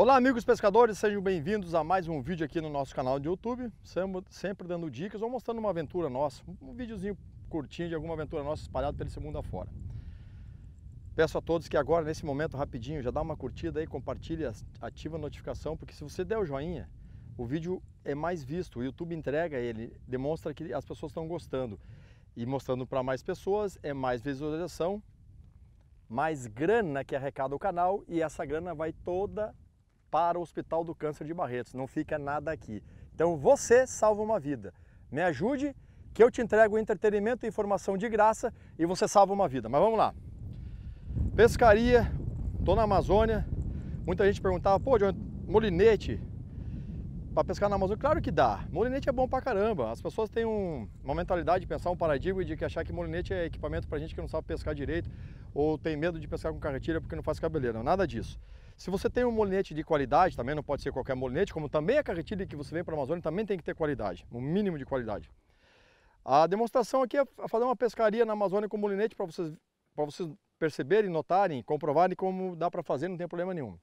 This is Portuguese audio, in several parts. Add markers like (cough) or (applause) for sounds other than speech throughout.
Olá amigos pescadores, sejam bem-vindos a mais um vídeo aqui no nosso canal de YouTube, sempre dando dicas ou mostrando uma aventura nossa, um videozinho curtinho de alguma aventura nossa espalhada pelo esse mundo afora. Peço a todos que agora, nesse momento rapidinho, já dá uma curtida aí, compartilha, ativa a notificação, porque se você der o joinha, o vídeo é mais visto, o YouTube entrega ele, demonstra que as pessoas estão gostando. E mostrando para mais pessoas, é mais visualização, mais grana que arrecada o canal e essa grana vai toda para o Hospital do Câncer de Barretos, não fica nada aqui. Então você salva uma vida. Me ajude que eu te entrego entretenimento e informação de graça e você salva uma vida. Mas vamos lá. Pescaria, estou na Amazônia. Muita gente perguntava, pô, John, molinete para pescar na Amazônia? Claro que dá. Molinete é bom para caramba. As pessoas têm um, uma mentalidade de pensar um paradigma de que achar que molinete é equipamento para gente que não sabe pescar direito ou tem medo de pescar com carretilha porque não faz cabeleira. Nada disso. Se você tem um molinete de qualidade, também não pode ser qualquer molinete, como também a carretilha que você vem para a Amazônia também tem que ter qualidade, um mínimo de qualidade. A demonstração aqui é, é fazer uma pescaria na Amazônia com molinete para vocês, para vocês perceberem, notarem, comprovarem como dá para fazer, não tem problema nenhum.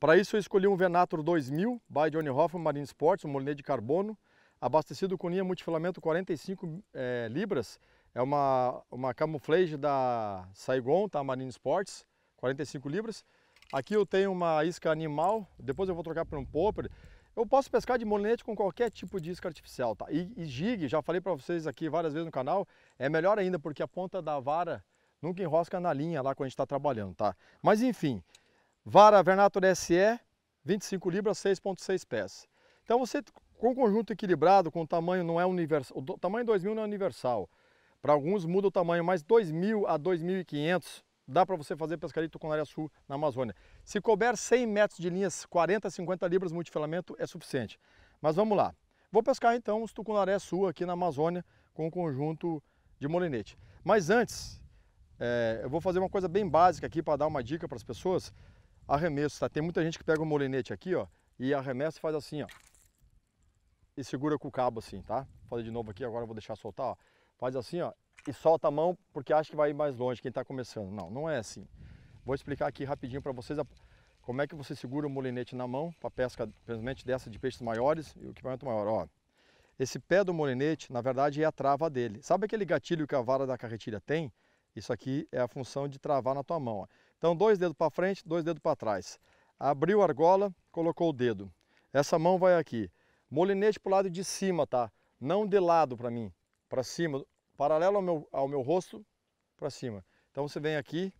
Para isso eu escolhi um Venator 2000 by Johnny Hoffman Marine Sports, um molinete de carbono, abastecido com linha multifilamento 45 é, eh, libras, é uma, uma camuflage da Saigon, tá? Marine Sports, 45 libras. Aqui eu tenho uma isca animal, depois eu vou trocar para um popper. Eu posso pescar de molinete com qualquer tipo de isca artificial, tá? E, e jig, já falei para vocês aqui várias vezes no canal, é melhor ainda porque a ponta da vara nunca enrosca na linha lá quando a gente está trabalhando, tá? Mas enfim, vara Vernator SE, 25 libras, 6.6 pés. Então você com o conjunto equilibrado, com o tamanho não é universal, o tamanho 2000 não é universal. Para alguns muda o tamanho, mas 2000 a 2500 dá para você fazer pescaria de tucunaré sul na Amazônia. Se couber 100 metros de linhas, 40, 50 libras multifilamento é suficiente. Mas vamos lá. Vou pescar então os tucunaré sul aqui na Amazônia com o um conjunto de molinete. Mas antes, é, eu vou fazer uma coisa bem básica aqui para dar uma dica para as pessoas. Arremesso, tá? Tem muita gente que pega o molinete aqui, ó, e arremessa e faz assim, ó. E segura com o cabo assim, tá? Vou fazer de novo aqui, agora eu vou deixar soltar, ó. Faz assim, ó, e solta a mão porque acha que vai ir mais longe quem está começando. Não, não é assim. Vou explicar aqui rapidinho para vocês a, como é que você segura o molinete na mão para pesca, principalmente dessa de peixes maiores e o equipamento maior. Ó, esse pé do molinete, na verdade, é a trava dele. Sabe aquele gatilho que a vara da carretilha tem? Isso aqui é a função de travar na tua mão. Ó. Então, dois dedos para frente, dois dedos para trás. Abriu a argola, colocou o dedo. Essa mão vai aqui. Molinete para o lado de cima, tá? Não de lado para mim. Para cima, paralelo ao meu, ao meu rosto, para cima. Então você vem aqui,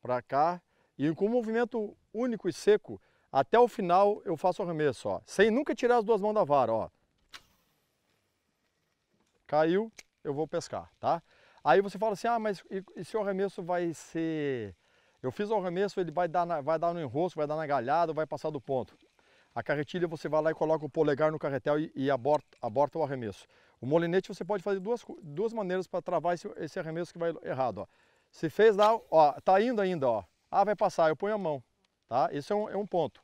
para cá, e com um movimento único e seco, até o final eu faço o arremesso, ó, sem nunca tirar as duas mãos da vara, ó. Caiu, eu vou pescar, tá? Aí você fala assim, ah, mas e, e se o arremesso vai ser... Eu fiz o arremesso, ele vai dar, na, vai dar no enrosco, vai dar na galhada, vai passar do ponto. A carretilha você vai lá e coloca o polegar no carretel e, e aborta, aborta o arremesso. O molinete você pode fazer duas, duas maneiras para travar esse, esse arremesso que vai errado, ó. Se fez lá, ó, tá indo ainda, ó. Ah, vai passar, eu ponho a mão, tá? Esse é um, é um ponto.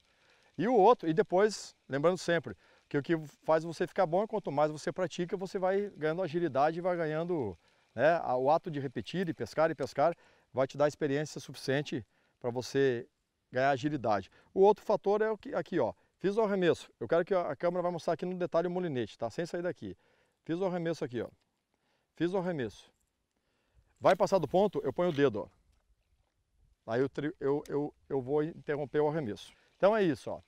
E o outro, e depois, lembrando sempre, que o que faz você ficar bom é quanto mais você pratica, você vai ganhando agilidade e vai ganhando né, o ato de repetir e pescar e pescar, vai te dar experiência suficiente para você ganhar agilidade. O outro fator é o que aqui, ó, fiz o arremesso. Eu quero que a câmera vai mostrar aqui no detalhe o molinete, tá? Sem sair daqui. Fiz o arremesso aqui, ó. Fiz o arremesso. Vai passar do ponto, eu ponho o dedo, ó. Aí eu, eu, eu, eu vou interromper o arremesso. Então é isso, ó.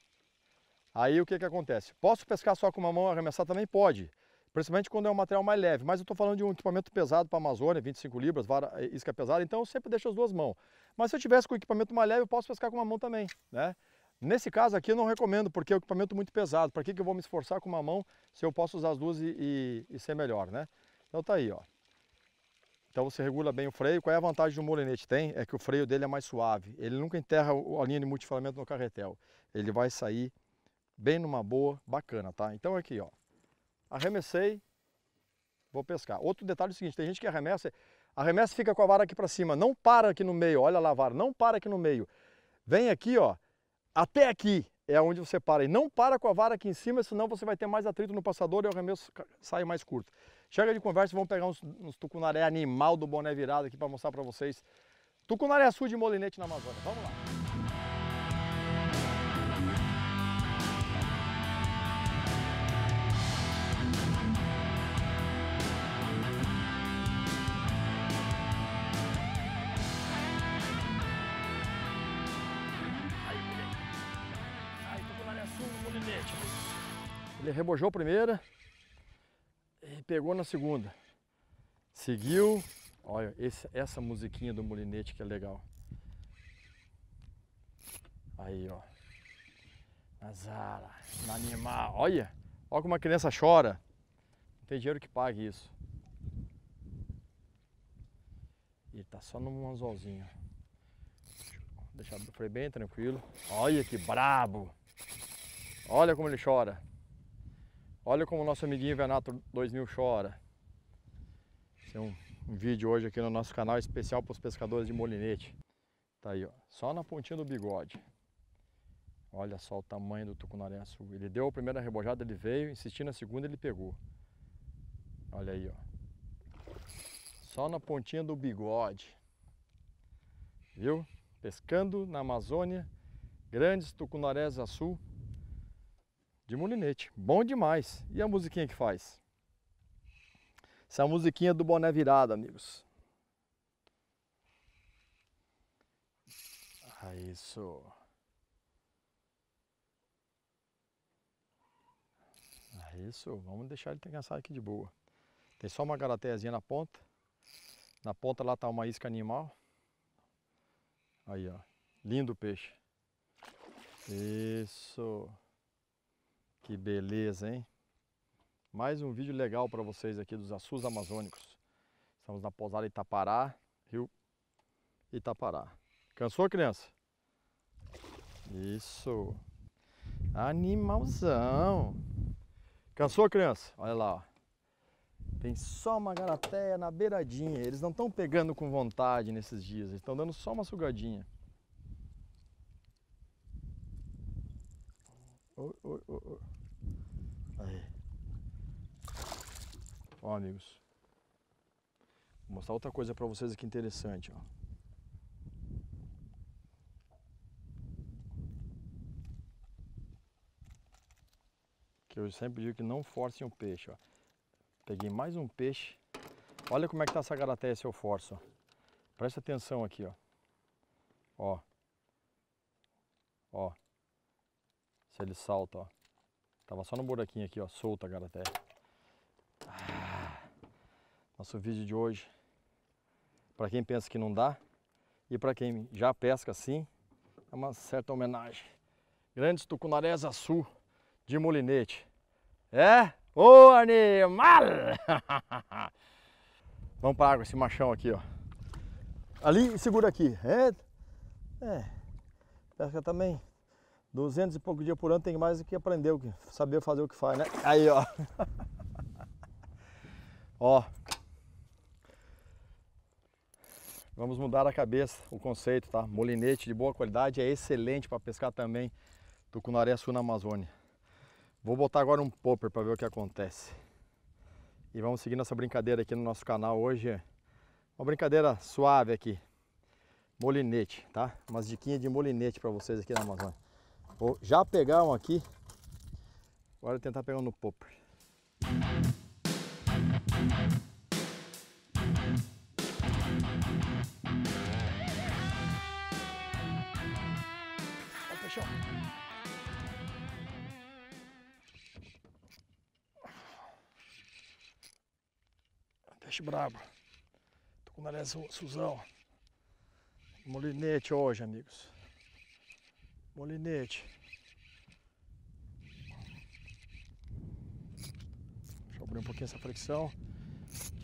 Aí o que que acontece? Posso pescar só com uma mão arremessar? Também pode. Principalmente quando é um material mais leve. Mas eu estou falando de um equipamento pesado para a Amazônia, 25 libras, vara, eh, isca pesada. Então eu sempre deixo as duas mãos. Mas se eu tivesse com equipamento mais leve, eu posso pescar com uma mão também, né? Nesse caso aqui eu não recomendo, porque é um equipamento muito pesado. Para que, que eu vou me esforçar com uma mão se eu posso usar as duas e, e, e ser melhor, né? Então tá aí, ó. Então você regula bem o freio. Qual é a vantagem do molinete? Tem é que o freio dele é mais suave. Ele nunca enterra a linha de multifilamento no carretel. Ele vai sair bem numa boa, bacana, tá? Então aqui, ó. Arremessei, vou pescar. Outro detalhe é o seguinte, tem gente que arremessa, arremessa fica com a vara aqui para cima, não para aqui no meio, olha lá a vara, não para aqui no meio. Vem aqui, ó, até aqui é onde você para. E não para com a vara aqui em cima, senão você vai ter mais atrito no passador e o remesso sai mais curto. Chega de conversa, vamos pegar uns, uns tucunaré animal do boné virado aqui para mostrar para vocês. Tucunaré sul de molinete na Amazônia. Vamos lá. Ele rebojou a primeira e pegou na segunda. Seguiu. Olha, esse, essa musiquinha do molinete que é legal. Aí, ó. Nazara, na animal. Olha, olha como a criança chora. Não tem dinheiro que pague isso. E tá só num anzolzinho. Deixar o freio bem tranquilo. Olha que brabo! Olha como ele chora. Olha como o nosso amiguinho Venato 2000 chora. Tem um, um vídeo hoje aqui no nosso canal especial para os pescadores de molinete. Tá aí, ó. Só na pontinha do bigode. Olha só o tamanho do tucunaré azul. Ele deu a primeira rebojada, ele veio, insistindo na segunda, ele pegou. Olha aí, ó. Só na pontinha do bigode. Viu? Pescando na Amazônia, grandes tucunarés azul de mulinete. Bom demais. E a musiquinha que faz? Essa é musiquinha do boné virado, amigos. Ah, isso. Ah, isso. Vamos deixar ele ter descansar aqui de boa. Tem só uma garatézinha na ponta. Na ponta lá tá uma isca animal. Aí, ó. Lindo peixe. Isso. Que beleza, hein? Mais um vídeo legal para vocês aqui dos Assus Amazônicos. Estamos na pousada Itapará, Rio Itapará. Cansou, criança? Isso. Animalzão. Cansou, criança? Olha lá, ó. Tem só uma garateia na beiradinha. Eles não estão pegando com vontade nesses dias. Eles estão dando só uma sugadinha. Oi, oi, oi, Aí. Ó, amigos. Vou mostrar outra coisa para vocês aqui interessante, ó. Que eu sempre digo que não forcem o peixe, ó. Peguei mais um peixe. Olha como é que tá essa garateia se eu forço, ó. Presta atenção aqui, ó. Ó. Ó. Se ele salta, ó. Tava só no buraquinho aqui, ó. Solta a garaté. Ah, nosso vídeo de hoje. Para quem pensa que não dá e para quem já pesca assim, é uma certa homenagem. Grandes tucunarés açu de molinete. É? Ô animal! (laughs) Vamos para água, esse machão aqui, ó. Ali segura aqui. É. É. Pesca também 200 e pouco dias por ano tem mais do que aprender, saber fazer o que faz, né? Aí, ó. (laughs) ó. Vamos mudar a cabeça, o conceito, tá? Molinete de boa qualidade é excelente para pescar também tucunaré sul na Amazônia. Vou botar agora um popper para ver o que acontece. E vamos seguir nossa brincadeira aqui no nosso canal hoje. Uma brincadeira suave aqui. Molinete, tá? Umas diquinhas de molinete para vocês aqui na Amazônia. Vou já pegar um aqui. Agora tentar pegar um no popper. peixão. Peixe brabo. Tô com o nariz Suzão. Molinete hoje, amigos molinete. Deixa eu abrir um pouquinho essa fricção.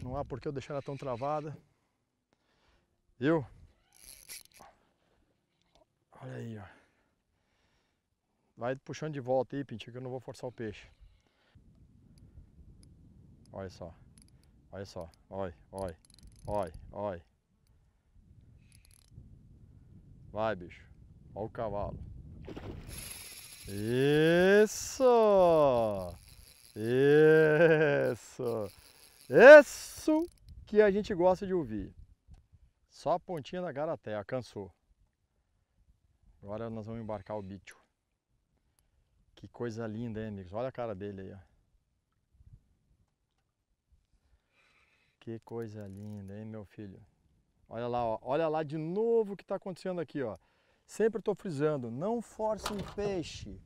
Não há por que eu deixar ela tão travada. Viu? Olha aí, ó. Vai puxando de volta aí, Pintinho, que eu não vou forçar o peixe. Olha só. Olha só. Olha, olha, olha, olha. Vai, bicho. Olha o cavalo. Isso! Isso! Isso que a gente gosta de ouvir. Só a pontinha da garateia, cansou. Agora nós vamos embarcar o bicho. Que coisa linda, hein, amigos? Olha a cara dele aí, ó. Que coisa linda, hein, meu filho? Olha lá, ó. olha lá de novo o que está acontecendo aqui, ó. Sempre estou frisando, não forcem peixe,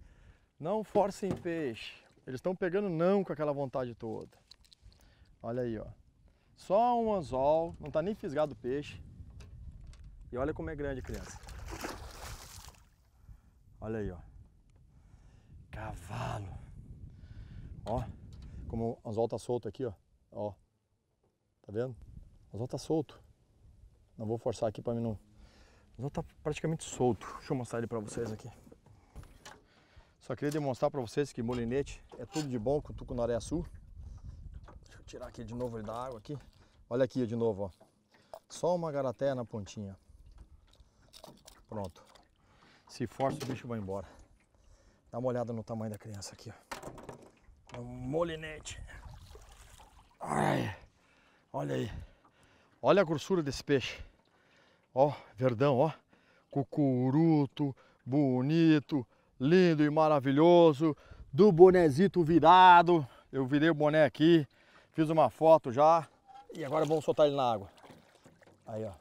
não forcem peixe. Eles estão pegando não com aquela vontade toda. Olha aí, ó. Só um anzol, não está nem fisgado o peixe. E olha como é grande, criança. Olha aí, ó. Cavalo. Ó, como o anzol está solto aqui, ó. Ó. Tá vendo? O anzol está solto. Não vou forçar aqui para mim não já está praticamente solto. Deixa eu mostrar ele para vocês aqui. Só queria demonstrar para vocês que molinete é tudo de bom com tucunaré Azul. Deixa eu tirar aqui de novo ele da água aqui. Olha aqui de novo, ó. Só uma garateia na pontinha. Pronto. Se força o bicho vai embora. Dá uma olhada no tamanho da criança aqui, ó. É um molinete. Ai, olha aí. Olha a grossura desse peixe. Ó, verdão, ó. Cucuruto, bonito, lindo e maravilhoso. Do bonezito virado. Eu virei o boné aqui, fiz uma foto já. E agora vamos soltar ele na água. Aí, ó.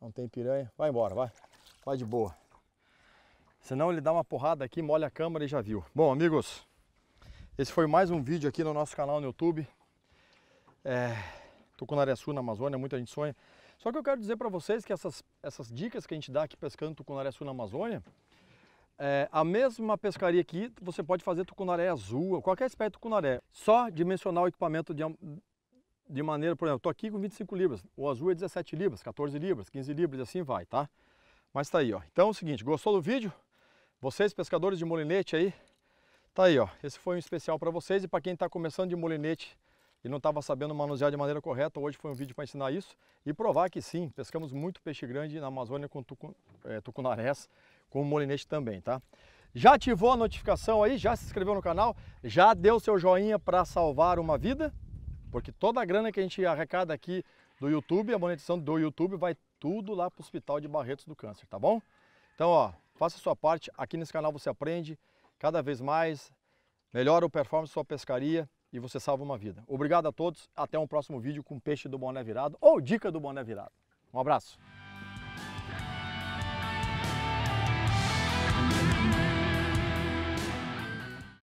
Não tem piranha. Vai embora, vai. Vai de boa. Senão ele dá uma porrada aqui, molha a câmera e já viu. Bom, amigos, esse foi mais um vídeo aqui no nosso canal no YouTube. É, Tucunaré Sul, na Amazônia, muita gente sonha. Só que eu quero dizer para vocês que essas, essas dicas que a gente dá aqui pescando tucunaré sul na Amazônia, é, a mesma pescaria aqui, você pode fazer tucunaré azul, qualquer espécie de tucunaré. Só dimensionar o equipamento de, de maneira, por exemplo, estou aqui com 25 libras, o azul é 17 libras, 14 libras, 15 libras e assim vai, tá? Mas tá aí, ó. Então é o seguinte, gostou do vídeo? Vocês pescadores de molinete aí, tá aí, ó. Esse foi um especial para vocês e para quem está começando de molinete, e não estava sabendo manusear de maneira correta. Hoje foi um vídeo para ensinar isso e provar que sim, pescamos muito peixe grande na Amazônia com tucun, é, tucunarés, com molinete também, tá? Já ativou a notificação aí? Já se inscreveu no canal? Já deu seu joinha para salvar uma vida? Porque toda a grana que a gente arrecada aqui do YouTube, a monetização do YouTube, vai tudo lá para o Hospital de Barretos do Câncer, tá bom? Então, ó, faça a sua parte. Aqui nesse canal você aprende cada vez mais, melhora o performance da sua pescaria e você salva uma vida. Obrigado a todos, até um próximo vídeo com Peixe do Boné Virado ou Dica do Boné Virado. Um abraço!